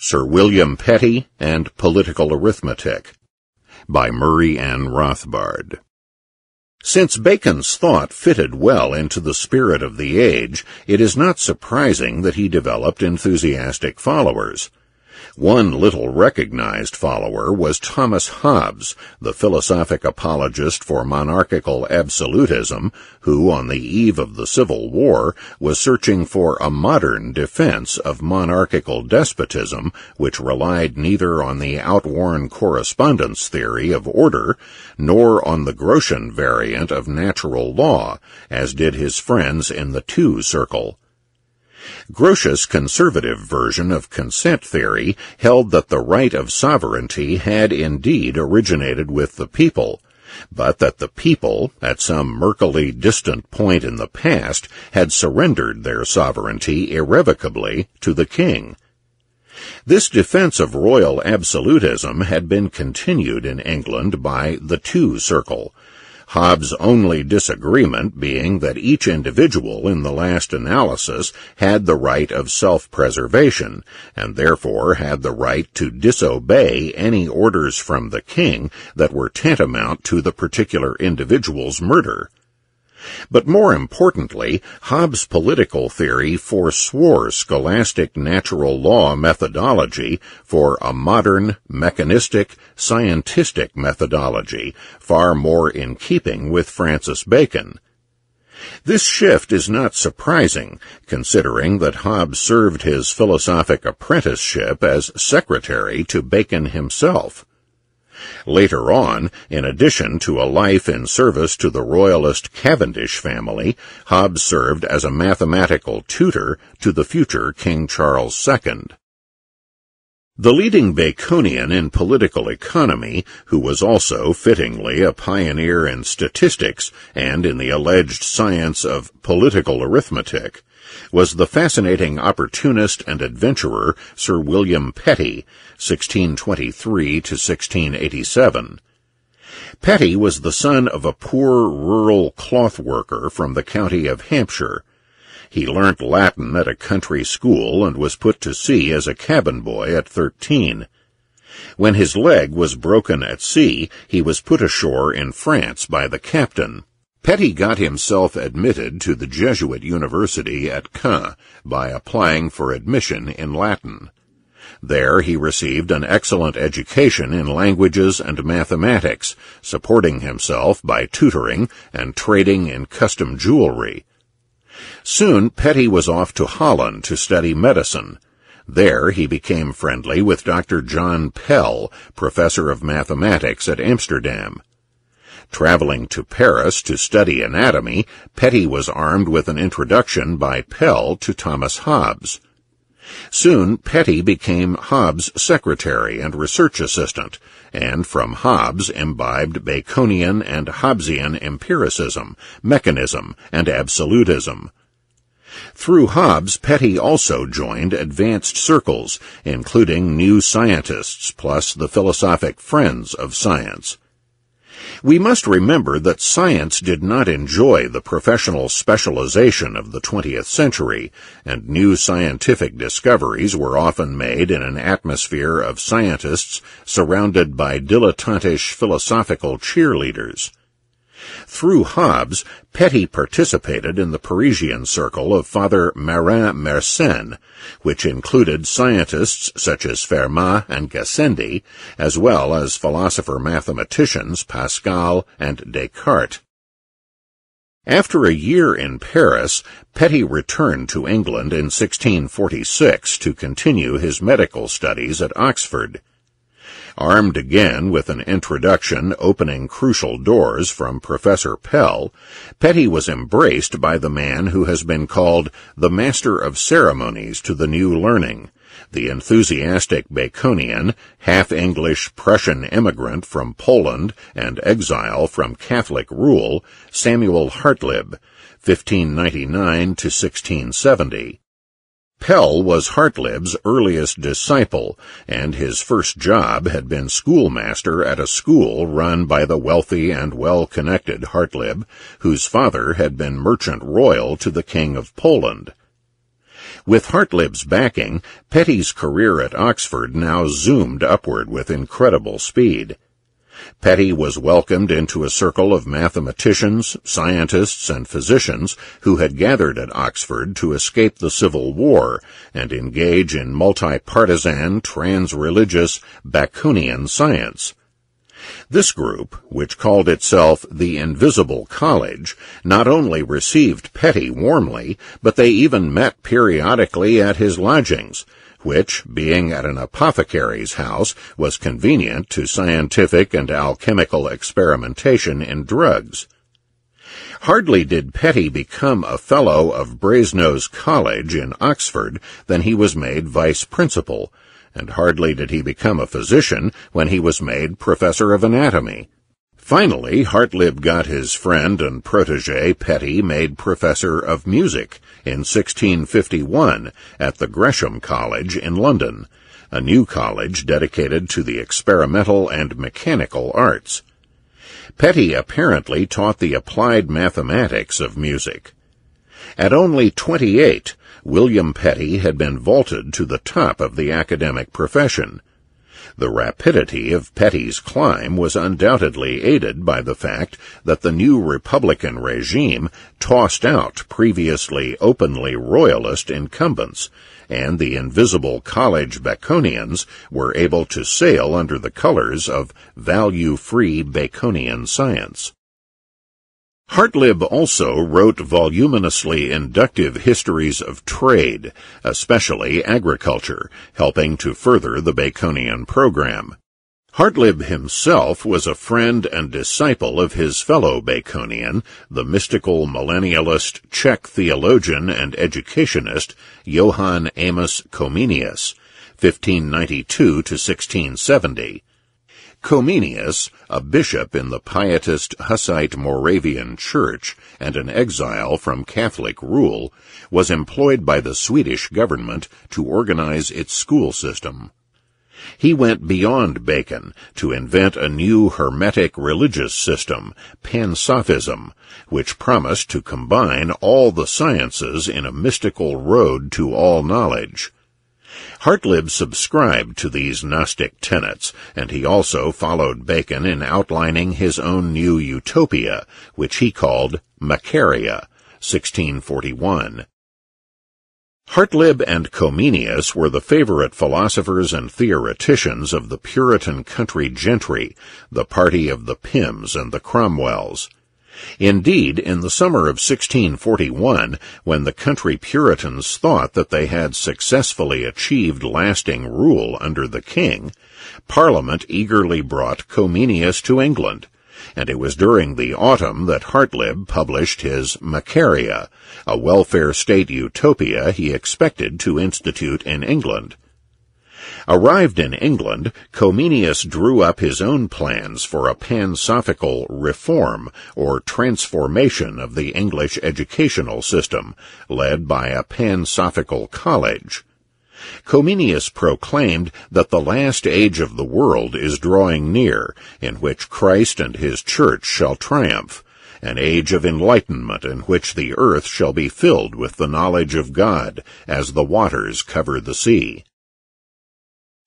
Sir William Petty and Political Arithmetic by Murray N. Rothbard. Since Bacon's thought fitted well into the spirit of the age, it is not surprising that he developed enthusiastic followers. One little recognized follower was Thomas Hobbes, the philosophic apologist for monarchical absolutism, who, on the eve of the Civil War, was searching for a modern defense of monarchical despotism, which relied neither on the outworn correspondence theory of order, nor on the Grotian variant of natural law, as did his friends in the Two Circle. Grotius' conservative version of consent theory held that the right of sovereignty had indeed originated with the people, but that the people, at some murkily distant point in the past, had surrendered their sovereignty irrevocably to the king. This defense of royal absolutism had been continued in England by the Two Circle, Hobbes' only disagreement being that each individual, in the last analysis, had the right of self-preservation, and therefore had the right to disobey any orders from the king that were tantamount to the particular individual's murder, but more importantly, Hobbes' political theory forswore scholastic natural law methodology for a modern, mechanistic, scientistic methodology, far more in keeping with Francis Bacon. This shift is not surprising, considering that Hobbes served his philosophic apprenticeship as secretary to Bacon himself. Later on, in addition to a life in service to the royalist Cavendish family, Hobbes served as a mathematical tutor to the future King Charles II. The leading Baconian in political economy, who was also fittingly a pioneer in statistics and in the alleged science of political arithmetic, was the fascinating opportunist and adventurer Sir William Petty, 1623 to 1687. Petty was the son of a poor rural cloth worker from the county of Hampshire. He learnt Latin at a country school and was put to sea as a cabin boy at thirteen. When his leg was broken at sea, he was put ashore in France by the captain. Petty got himself admitted to the Jesuit University at Caen by applying for admission in Latin. There he received an excellent education in languages and mathematics, supporting himself by tutoring and trading in custom jewelry. Soon Petty was off to Holland to study medicine. There he became friendly with Dr. John Pell, professor of mathematics at Amsterdam. Traveling to Paris to study anatomy, Petty was armed with an introduction by Pell to Thomas Hobbes. Soon Petty became Hobbes' secretary and research assistant, and from Hobbes imbibed Baconian and Hobbesian empiricism, mechanism, and absolutism. Through Hobbes, Petty also joined advanced circles, including new scientists plus the philosophic friends of science. We must remember that science did not enjoy the professional specialization of the 20th century, and new scientific discoveries were often made in an atmosphere of scientists surrounded by dilettantish philosophical cheerleaders. Through Hobbes, Petty participated in the Parisian circle of Father Marin Mersenne, which included scientists such as Fermat and Gassendi, as well as philosopher-mathematicians Pascal and Descartes. After a year in Paris, Petty returned to England in 1646 to continue his medical studies at Oxford armed again with an introduction opening crucial doors from Professor Pell, Petty was embraced by the man who has been called the master of ceremonies to the new learning, the enthusiastic Baconian, half-English Prussian immigrant from Poland and exile from Catholic rule, Samuel Hartlib, 1599 to 1670. Pell was Hartlib's earliest disciple, and his first job had been schoolmaster at a school run by the wealthy and well-connected Hartlib, whose father had been merchant royal to the King of Poland. With Hartlib's backing, Petty's career at Oxford now zoomed upward with incredible speed. Petty was welcomed into a circle of mathematicians, scientists, and physicians who had gathered at Oxford to escape the Civil War and engage in multi-partisan, trans-religious, Bakunian science. This group, which called itself the Invisible College, not only received Petty warmly, but they even met periodically at his lodgings, which, being at an apothecary's house, was convenient to scientific and alchemical experimentation in drugs. Hardly did Petty become a fellow of Brasenose College in Oxford than he was made vice principal, and hardly did he become a physician when he was made professor of anatomy. Finally, Hartlib got his friend and protege Petty made professor of music in 1651 at the Gresham College in London, a new college dedicated to the experimental and mechanical arts. Petty apparently taught the applied mathematics of music. At only 28, William Petty had been vaulted to the top of the academic profession, the rapidity of Petty's climb was undoubtedly aided by the fact that the new Republican regime tossed out previously openly royalist incumbents, and the invisible college Baconians were able to sail under the colors of value-free Baconian science. Hartlib also wrote voluminously inductive histories of trade, especially agriculture, helping to further the Baconian program. Hartlib himself was a friend and disciple of his fellow Baconian, the mystical millennialist Czech theologian and educationist Johann Amos Comenius, 1592 to 1670. Comenius, a bishop in the pietist Hussite Moravian Church and an exile from Catholic rule, was employed by the Swedish government to organize its school system. He went beyond Bacon to invent a new hermetic religious system, Pansophism, which promised to combine all the sciences in a mystical road to all knowledge. Hartlib subscribed to these Gnostic tenets, and he also followed Bacon in outlining his own new utopia, which he called Macaria, 1641. Hartlib and Comenius were the favorite philosophers and theoreticians of the Puritan country gentry, the party of the Pyms and the Cromwells. Indeed, in the summer of 1641, when the country Puritans thought that they had successfully achieved lasting rule under the king, Parliament eagerly brought Comenius to England, and it was during the autumn that Hartlib published his Macaria, a welfare state utopia he expected to institute in England. Arrived in England, Comenius drew up his own plans for a pansophical reform or transformation of the English educational system, led by a pansophical college. Comenius proclaimed that the last age of the world is drawing near, in which Christ and his church shall triumph, an age of enlightenment in which the earth shall be filled with the knowledge of God, as the waters cover the sea.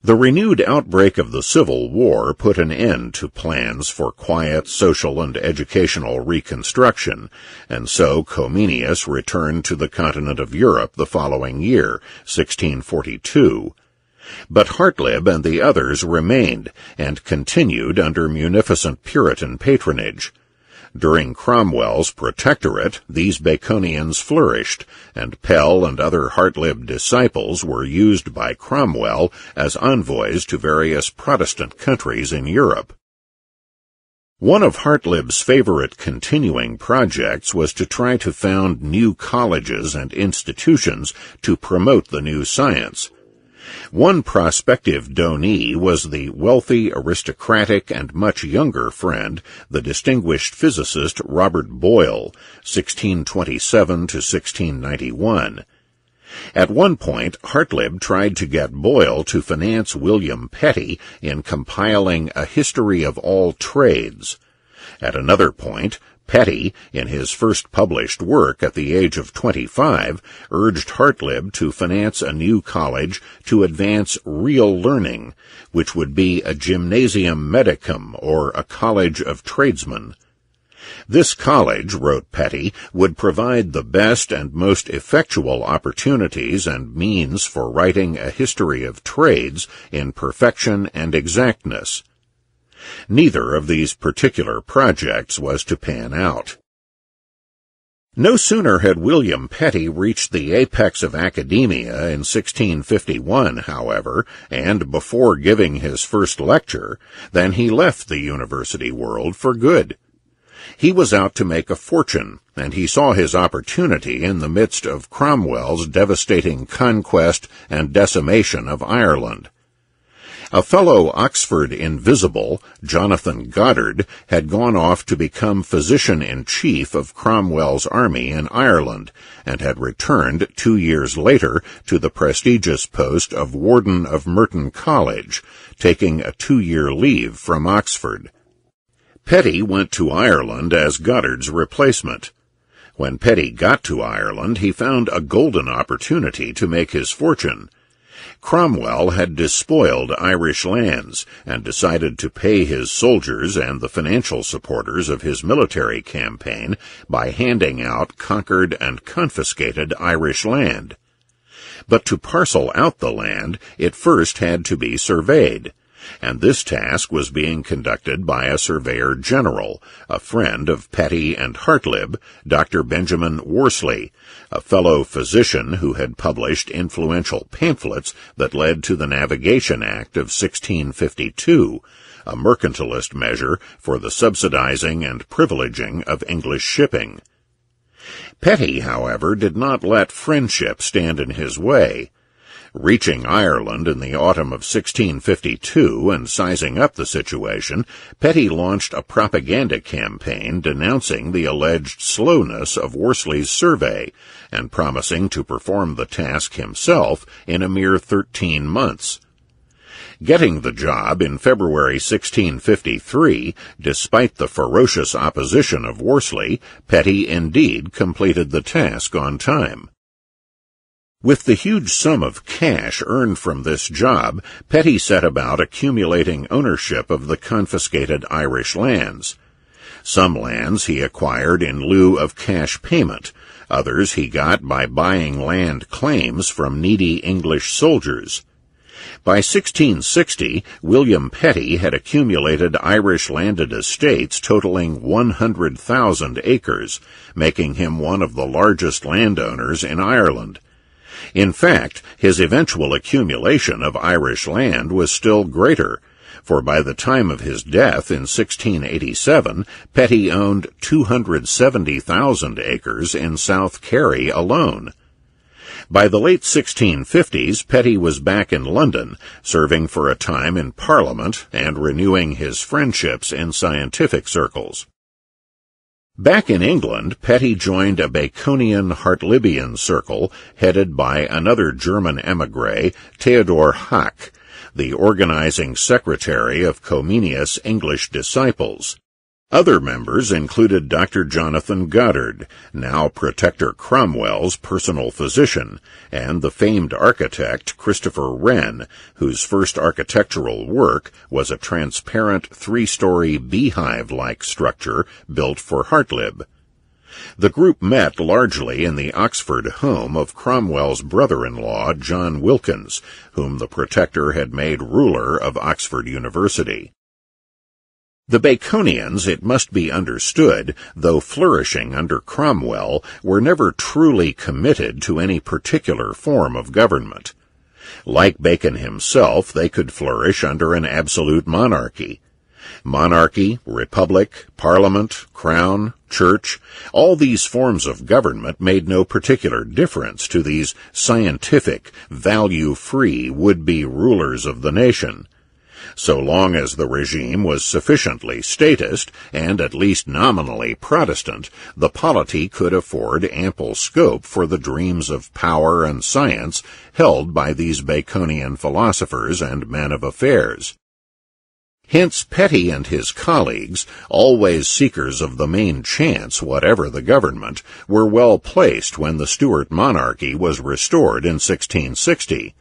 The renewed outbreak of the Civil War put an end to plans for quiet social and educational reconstruction, and so Comenius returned to the continent of Europe the following year, 1642. But Hartlib and the others remained and continued under munificent Puritan patronage. During Cromwell's protectorate, these Baconians flourished, and Pell and other Hartlib disciples were used by Cromwell as envoys to various Protestant countries in Europe. One of Hartlib's favorite continuing projects was to try to found new colleges and institutions to promote the new science, one prospective donee was the wealthy, aristocratic, and much younger friend, the distinguished physicist Robert Boyle, 1627 to 1691. At one point, Hartlib tried to get Boyle to finance William Petty in compiling A History of All Trades. At another point, Petty, in his first published work at the age of 25, urged Hartlib to finance a new college to advance real learning, which would be a gymnasium medicum or a college of tradesmen. This college, wrote Petty, would provide the best and most effectual opportunities and means for writing a history of trades in perfection and exactness, Neither of these particular projects was to pan out. No sooner had William Petty reached the apex of academia in 1651, however, and before giving his first lecture, than he left the university world for good. He was out to make a fortune, and he saw his opportunity in the midst of Cromwell's devastating conquest and decimation of Ireland. A fellow Oxford Invisible, Jonathan Goddard, had gone off to become physician-in-chief of Cromwell's army in Ireland, and had returned two years later to the prestigious post of Warden of Merton College, taking a two-year leave from Oxford. Petty went to Ireland as Goddard's replacement. When Petty got to Ireland, he found a golden opportunity to make his fortune. Cromwell had despoiled Irish lands and decided to pay his soldiers and the financial supporters of his military campaign by handing out conquered and confiscated Irish land. But to parcel out the land, it first had to be surveyed, and this task was being conducted by a surveyor general, a friend of Petty and Hartlib, Dr. Benjamin Worsley, a fellow physician who had published influential pamphlets that led to the Navigation Act of 1652, a mercantilist measure for the subsidizing and privileging of English shipping. Petty, however, did not let friendship stand in his way. Reaching Ireland in the autumn of 1652 and sizing up the situation, Petty launched a propaganda campaign denouncing the alleged slowness of Worsley's survey and promising to perform the task himself in a mere 13 months. Getting the job in February 1653, despite the ferocious opposition of Worsley, Petty indeed completed the task on time. With the huge sum of cash earned from this job, Petty set about accumulating ownership of the confiscated Irish lands. Some lands he acquired in lieu of cash payment, others he got by buying land claims from needy English soldiers. By 1660, William Petty had accumulated Irish landed estates totaling 100,000 acres, making him one of the largest landowners in Ireland. In fact, his eventual accumulation of Irish land was still greater, for by the time of his death in 1687, Petty owned 270,000 acres in South Kerry alone. By the late 1650s, Petty was back in London, serving for a time in Parliament and renewing his friendships in scientific circles. Back in England, Petty joined a Baconian Hartlibian circle headed by another German emigre, Theodor Hack, the organizing secretary of Comenius English disciples. Other members included Dr. Jonathan Goddard, now Protector Cromwell's personal physician, and the famed architect Christopher Wren, whose first architectural work was a transparent three-story beehive-like structure built for Hartlib. The group met largely in the Oxford home of Cromwell's brother-in-law, John Wilkins, whom the Protector had made ruler of Oxford University. The Baconians, it must be understood, though flourishing under Cromwell, were never truly committed to any particular form of government. Like Bacon himself, they could flourish under an absolute monarchy. Monarchy, republic, parliament, crown, church, all these forms of government made no particular difference to these scientific, value-free would-be rulers of the nation so long as the regime was sufficiently statist and at least nominally Protestant, the polity could afford ample scope for the dreams of power and science held by these Baconian philosophers and men of affairs. Hence Petty and his colleagues, always seekers of the main chance whatever the government, were well placed when the Stuart monarchy was restored in 1660.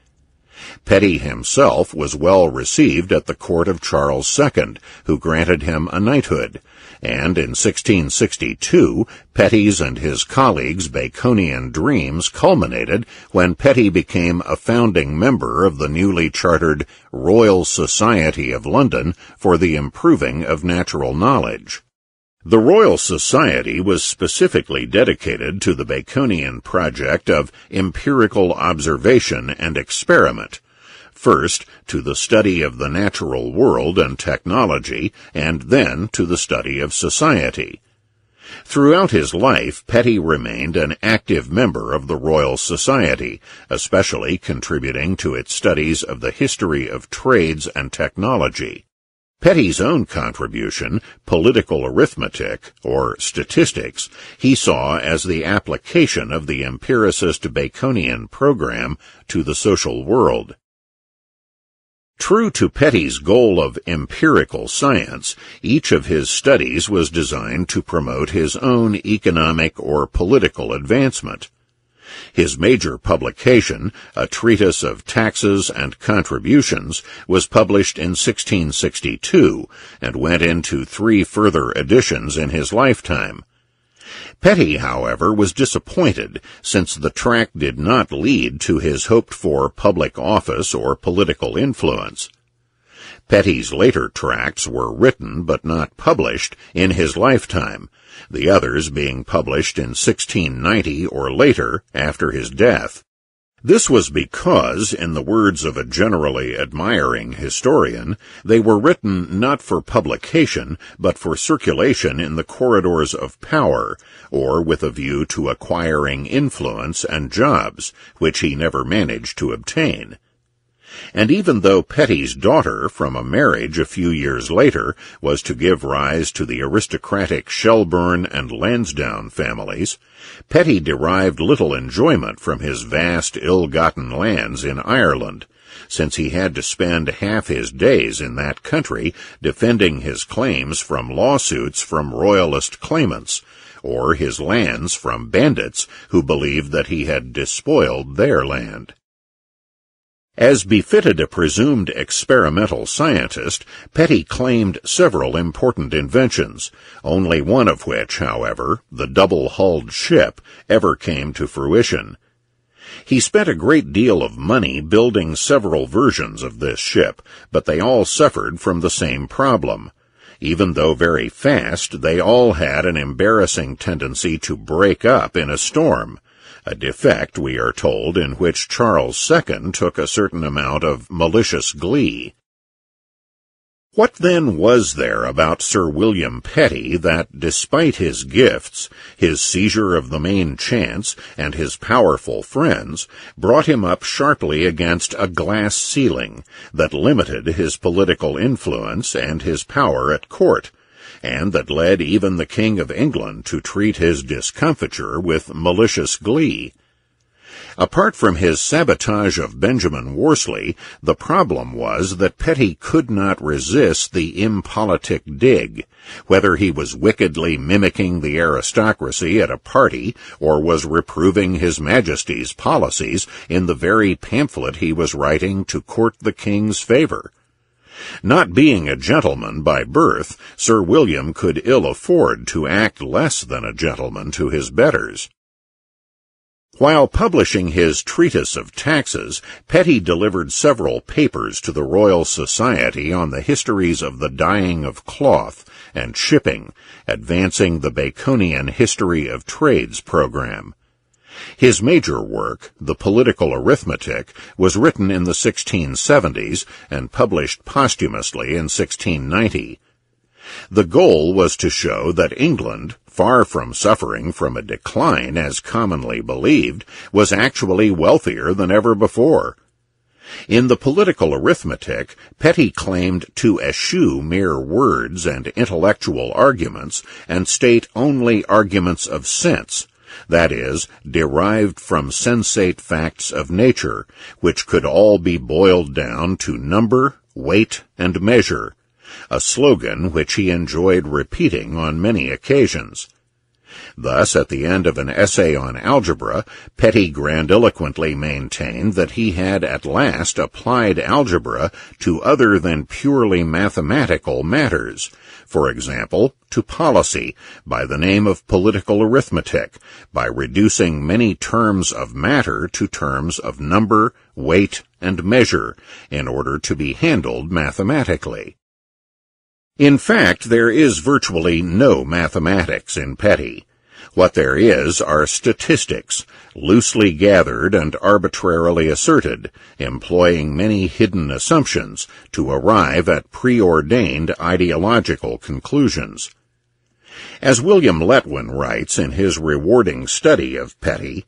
Petty himself was well received at the court of Charles II, who granted him a knighthood, and in 1662 Petty's and his colleagues' Baconian dreams culminated when Petty became a founding member of the newly chartered Royal Society of London for the Improving of Natural Knowledge. The Royal Society was specifically dedicated to the Baconian project of empirical observation and experiment. First, to the study of the natural world and technology, and then to the study of society. Throughout his life, Petty remained an active member of the Royal Society, especially contributing to its studies of the history of trades and technology. Petty's own contribution, political arithmetic, or statistics, he saw as the application of the empiricist Baconian program to the social world. True to Petty's goal of empirical science, each of his studies was designed to promote his own economic or political advancement. His major publication, A Treatise of Taxes and Contributions, was published in 1662 and went into three further editions in his lifetime. Petty, however, was disappointed since the tract did not lead to his hoped for public office or political influence. Petty's later tracts were written but not published in his lifetime, the others being published in 1690 or later after his death. This was because, in the words of a generally admiring historian, they were written not for publication, but for circulation in the corridors of power, or with a view to acquiring influence and jobs, which he never managed to obtain and even though Petty's daughter, from a marriage a few years later, was to give rise to the aristocratic Shelburne and Lansdowne families, Petty derived little enjoyment from his vast, ill-gotten lands in Ireland, since he had to spend half his days in that country defending his claims from lawsuits from royalist claimants, or his lands from bandits who believed that he had despoiled their land. As befitted a presumed experimental scientist, Petty claimed several important inventions, only one of which, however, the double-hulled ship, ever came to fruition. He spent a great deal of money building several versions of this ship, but they all suffered from the same problem. Even though very fast, they all had an embarrassing tendency to break up in a storm, a defect, we are told, in which Charles II took a certain amount of malicious glee. What then was there about Sir William Petty that, despite his gifts, his seizure of the main chance, and his powerful friends, brought him up sharply against a glass ceiling that limited his political influence and his power at court, and that led even the King of England to treat his discomfiture with malicious glee. Apart from his sabotage of Benjamin Worsley, the problem was that Petty could not resist the impolitic dig, whether he was wickedly mimicking the aristocracy at a party or was reproving His Majesty's policies in the very pamphlet he was writing to court the king's favor. Not being a gentleman by birth, Sir William could ill afford to act less than a gentleman to his betters. While publishing his Treatise of Taxes, Petty delivered several papers to the Royal Society on the histories of the dyeing of cloth and shipping, advancing the Baconian History of Trades program. His major work, The Political Arithmetic, was written in the 1670s and published posthumously in 1690. The goal was to show that England, far from suffering from a decline as commonly believed, was actually wealthier than ever before. In the political arithmetic, Petty claimed to eschew mere words and intellectual arguments and state only arguments of sense, that is, derived from sensate facts of nature, which could all be boiled down to number, weight, and measure, a slogan which he enjoyed repeating on many occasions. Thus, at the end of an essay on algebra, Petty grandiloquently maintained that he had at last applied algebra to other than purely mathematical matters, for example, to policy by the name of political arithmetic, by reducing many terms of matter to terms of number, weight, and measure in order to be handled mathematically. In fact, there is virtually no mathematics in petty. What there is are statistics, loosely gathered and arbitrarily asserted, employing many hidden assumptions to arrive at preordained ideological conclusions. As William Letwin writes in his rewarding study of Petty,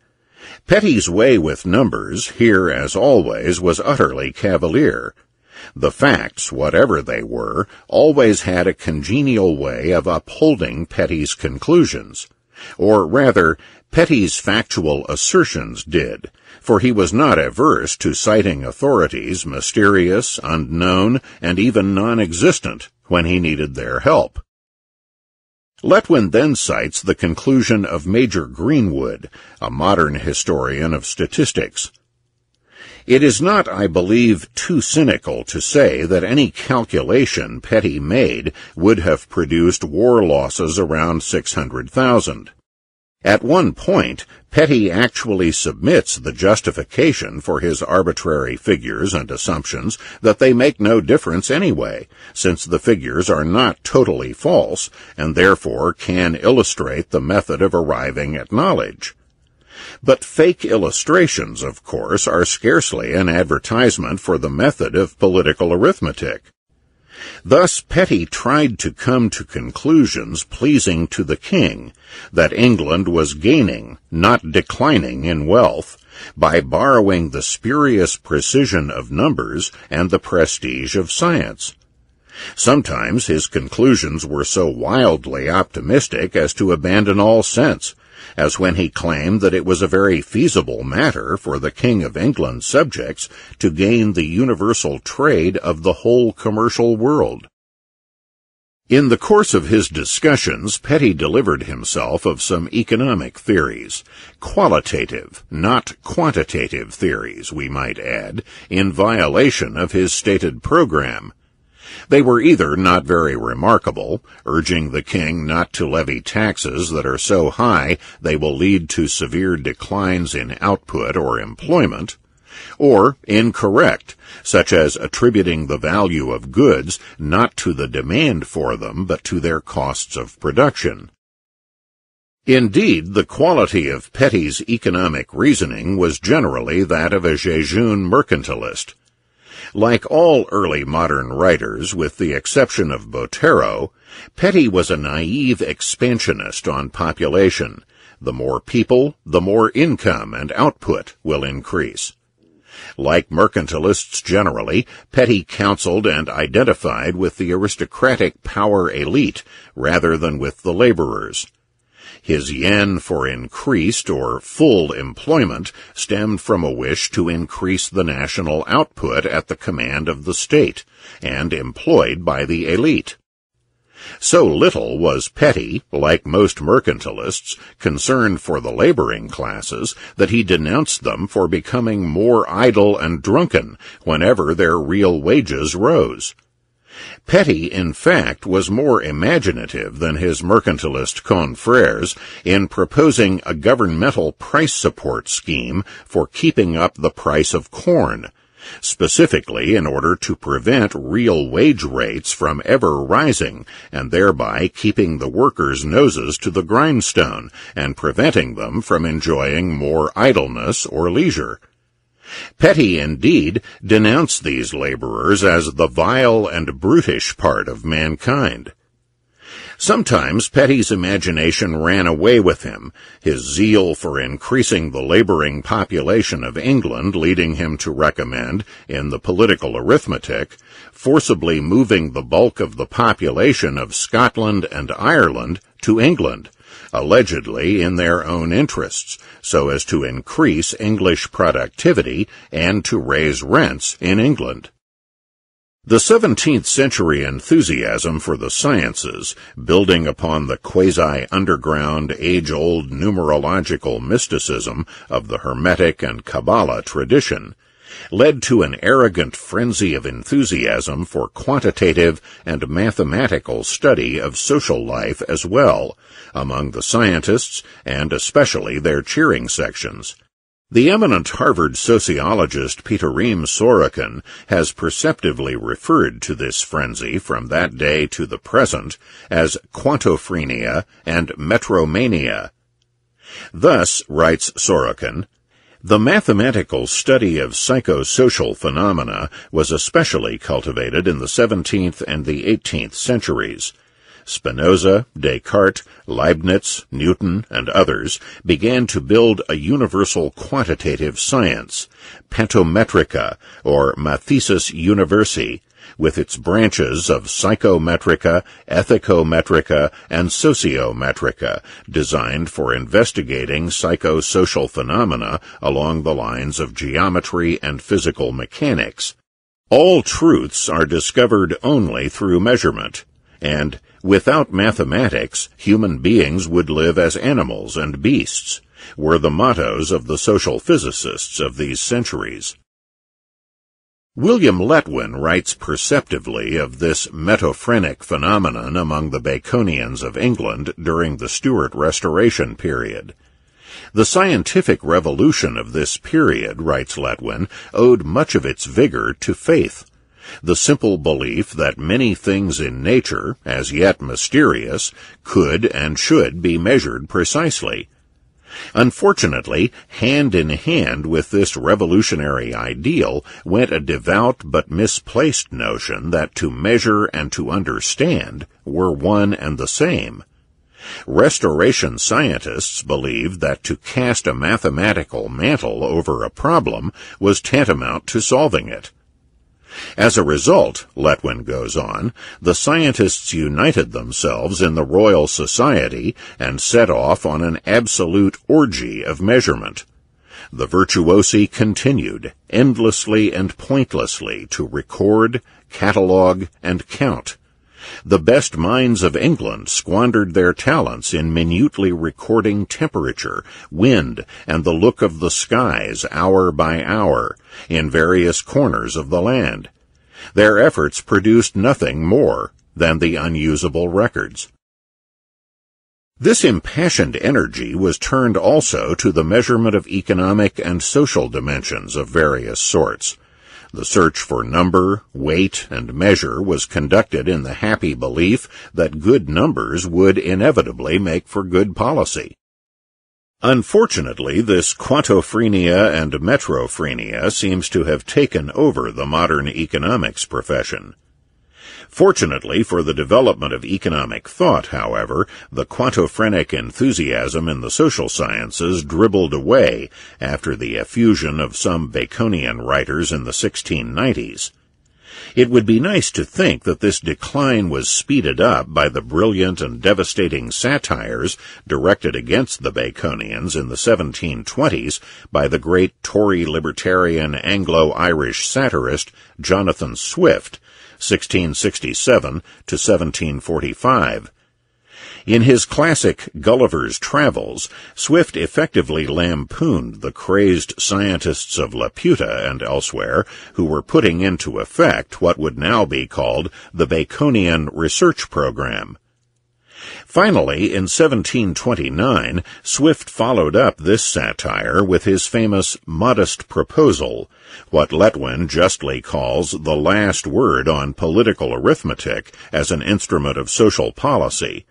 Petty's way with numbers, here as always, was utterly cavalier. The facts, whatever they were, always had a congenial way of upholding Petty's conclusions or rather, Petty's factual assertions did, for he was not averse to citing authorities mysterious, unknown, and even non-existent when he needed their help. Letwin then cites the conclusion of Major Greenwood, a modern historian of statistics, it is not, I believe, too cynical to say that any calculation Petty made would have produced war losses around 600,000. At one point, Petty actually submits the justification for his arbitrary figures and assumptions that they make no difference anyway, since the figures are not totally false and therefore can illustrate the method of arriving at knowledge. But fake illustrations, of course, are scarcely an advertisement for the method of political arithmetic. Thus Petty tried to come to conclusions pleasing to the king, that England was gaining, not declining in wealth, by borrowing the spurious precision of numbers and the prestige of science. Sometimes his conclusions were so wildly optimistic as to abandon all sense, as when he claimed that it was a very feasible matter for the King of England's subjects to gain the universal trade of the whole commercial world. In the course of his discussions, Petty delivered himself of some economic theories, qualitative, not quantitative theories, we might add, in violation of his stated program, they were either not very remarkable, urging the king not to levy taxes that are so high they will lead to severe declines in output or employment, or incorrect, such as attributing the value of goods not to the demand for them but to their costs of production. Indeed, the quality of Petty's economic reasoning was generally that of a jejune mercantilist, like all early modern writers, with the exception of Botero, Petty was a naive expansionist on population. The more people, the more income and output will increase. Like mercantilists generally, Petty counseled and identified with the aristocratic power elite rather than with the laborers. His yen for increased or full employment stemmed from a wish to increase the national output at the command of the state and employed by the elite. So little was Petty, like most mercantilists, concerned for the laboring classes that he denounced them for becoming more idle and drunken whenever their real wages rose. Petty, in fact, was more imaginative than his mercantilist confrères in proposing a governmental price support scheme for keeping up the price of corn, specifically in order to prevent real wage rates from ever rising and thereby keeping the workers' noses to the grindstone and preventing them from enjoying more idleness or leisure. Petty, indeed, denounced these laborers as the vile and brutish part of mankind. Sometimes Petty's imagination ran away with him, his zeal for increasing the laboring population of England leading him to recommend, in the political arithmetic, forcibly moving the bulk of the population of Scotland and Ireland to England, allegedly in their own interests, so as to increase English productivity and to raise rents in England. The 17th century enthusiasm for the sciences, building upon the quasi-underground, age-old numerological mysticism of the Hermetic and Kabbalah tradition, led to an arrogant frenzy of enthusiasm for quantitative and mathematical study of social life as well, among the scientists and especially their cheering sections. The eminent Harvard sociologist Peter Peterim Sorokin has perceptively referred to this frenzy from that day to the present as quantophrenia and metromania. Thus, writes Sorokin, the mathematical study of psychosocial phenomena was especially cultivated in the 17th and the 18th centuries. Spinoza, Descartes, Leibniz, Newton, and others began to build a universal quantitative science, pantometrica, or mathesis universi, with its branches of psychometrica, ethicometrica, and sociometrica, designed for investigating psychosocial phenomena along the lines of geometry and physical mechanics. All truths are discovered only through measurement, and without mathematics, human beings would live as animals and beasts, were the mottos of the social physicists of these centuries. William Letwin writes perceptively of this metaphrenic phenomenon among the Baconians of England during the Stuart Restoration period. The scientific revolution of this period, writes Letwin, owed much of its vigor to faith. The simple belief that many things in nature, as yet mysterious, could and should be measured precisely, Unfortunately, hand in hand with this revolutionary ideal went a devout but misplaced notion that to measure and to understand were one and the same. Restoration scientists believed that to cast a mathematical mantle over a problem was tantamount to solving it. As a result, Letwin goes on, the scientists united themselves in the Royal Society and set off on an absolute orgy of measurement. The virtuosi continued, endlessly and pointlessly, to record, catalogue, and count. The best minds of England squandered their talents in minutely recording temperature, wind, and the look of the skies hour by hour in various corners of the land. Their efforts produced nothing more than the unusable records. This impassioned energy was turned also to the measurement of economic and social dimensions of various sorts. The search for number, weight, and measure was conducted in the happy belief that good numbers would inevitably make for good policy. Unfortunately, this quantophrenia and metrophrenia seems to have taken over the modern economics profession. Fortunately for the development of economic thought, however, the quantophrenic enthusiasm in the social sciences dribbled away after the effusion of some Baconian writers in the 1690s. It would be nice to think that this decline was speeded up by the brilliant and devastating satires directed against the Baconians in the 1720s by the great Tory libertarian Anglo-Irish satirist Jonathan Swift, 1667 to 1745. In his classic Gulliver's Travels, Swift effectively lampooned the crazed scientists of Laputa and elsewhere who were putting into effect what would now be called the Baconian Research Program. Finally, in 1729, Swift followed up this satire with his famous Modest Proposal, what Letwin justly calls the last word on political arithmetic as an instrument of social policy.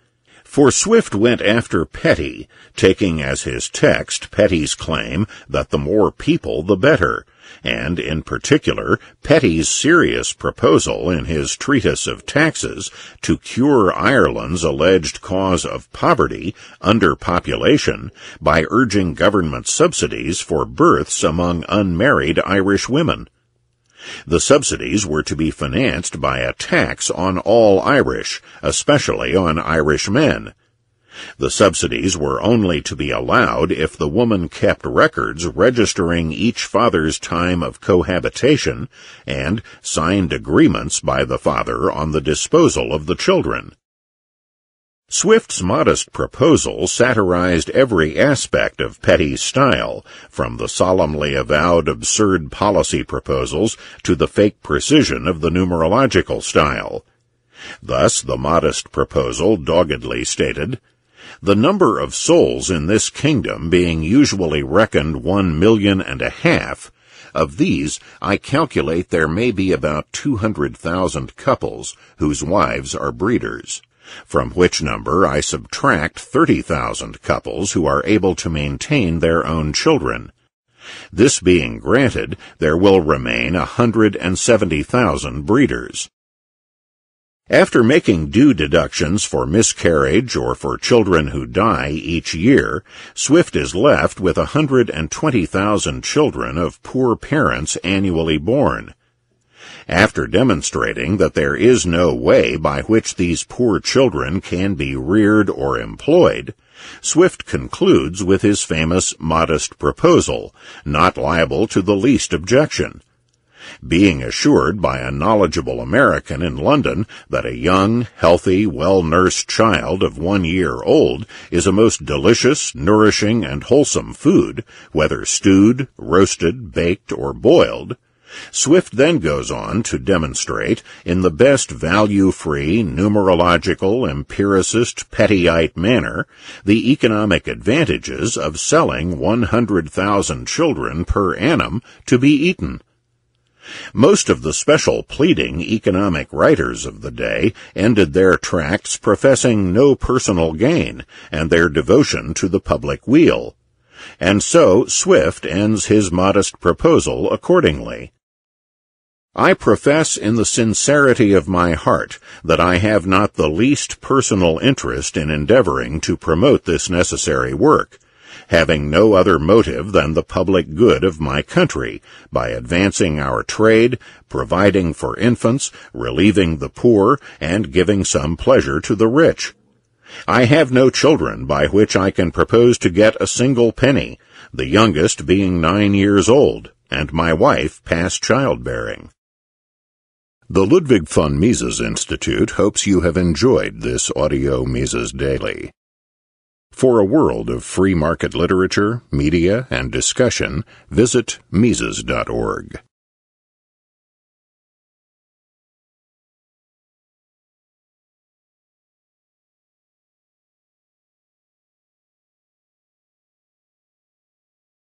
For Swift went after Petty, taking as his text Petty's claim that the more people the better, and in particular Petty's serious proposal in his Treatise of Taxes to cure Ireland's alleged cause of poverty, underpopulation, by urging government subsidies for births among unmarried Irish women. The subsidies were to be financed by a tax on all Irish, especially on Irish men, the subsidies were only to be allowed if the woman kept records registering each father's time of cohabitation and signed agreements by the father on the disposal of the children. Swift's modest proposal satirized every aspect of Petty's style, from the solemnly avowed absurd policy proposals to the fake precision of the numerological style. Thus, the modest proposal doggedly stated, the number of souls in this kingdom being usually reckoned one million and a half, of these, I calculate there may be about 200,000 couples whose wives are breeders, from which number I subtract 30,000 couples who are able to maintain their own children. This being granted, there will remain 170,000 breeders. After making due deductions for miscarriage or for children who die each year, Swift is left with 120,000 children of poor parents annually born. After demonstrating that there is no way by which these poor children can be reared or employed, Swift concludes with his famous modest proposal, not liable to the least objection, being assured by a knowledgeable American in London that a young, healthy, well-nursed child of one year old is a most delicious, nourishing, and wholesome food, whether stewed, roasted, baked, or boiled, Swift then goes on to demonstrate, in the best value-free, numerological, empiricist, pettyite manner, the economic advantages of selling 100,000 children per annum to be eaten, most of the special pleading economic writers of the day ended their tracts professing no personal gain and their devotion to the public weal. And so Swift ends his modest proposal accordingly. I profess in the sincerity of my heart that I have not the least personal interest in endeavoring to promote this necessary work, having no other motive than the public good of my country, by advancing our trade, providing for infants, relieving the poor, and giving some pleasure to the rich. I have no children by which I can propose to get a single penny, the youngest being nine years old, and my wife past childbearing. The Ludwig von Mises Institute hopes you have enjoyed this audio Mises Daily. For a world of free market literature, media, and discussion, visit Mises.org.